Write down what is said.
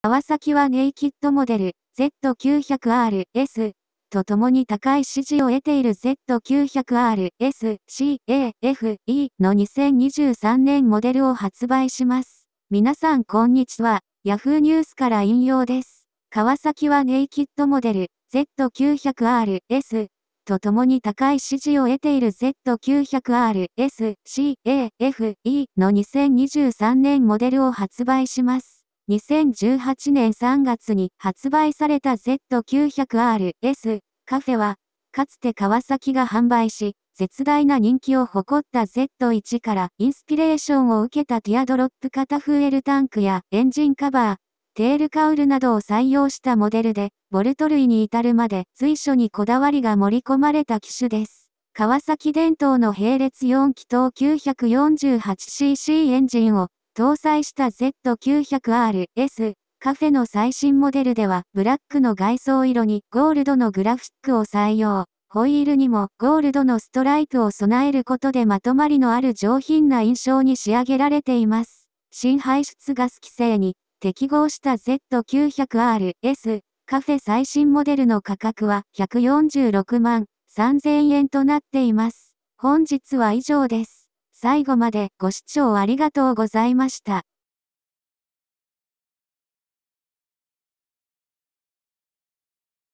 川崎はネイキッドモデル Z900RS と共に高い支持を得ている Z900RS、C、A、F、E の2023年モデルを発売します。皆さんこんにちは。Yahoo ニュースから引用です。川崎はネイキッドモデル Z900RS と共に高い支持を得ている Z900RS、C、A、F、E の2023年モデルを発売します。2018年3月に発売された Z900RS カフェは、かつて川崎が販売し、絶大な人気を誇った Z1 からインスピレーションを受けたティアドロップ型フーエルタンクやエンジンカバー、テールカウルなどを採用したモデルで、ボルト類に至るまで随所にこだわりが盛り込まれた機種です。川崎伝統の並列4気筒 948cc エンジンを搭載した Z900RS カフェの最新モデルでは、ブラックの外装色にゴールドのグラフィックを採用。ホイールにもゴールドのストライプを備えることでまとまりのある上品な印象に仕上げられています。新排出ガス規制に適合した Z900RS カフェ最新モデルの価格は146万3000円となっています。本日は以上です。最後までご視聴ありがとうございました。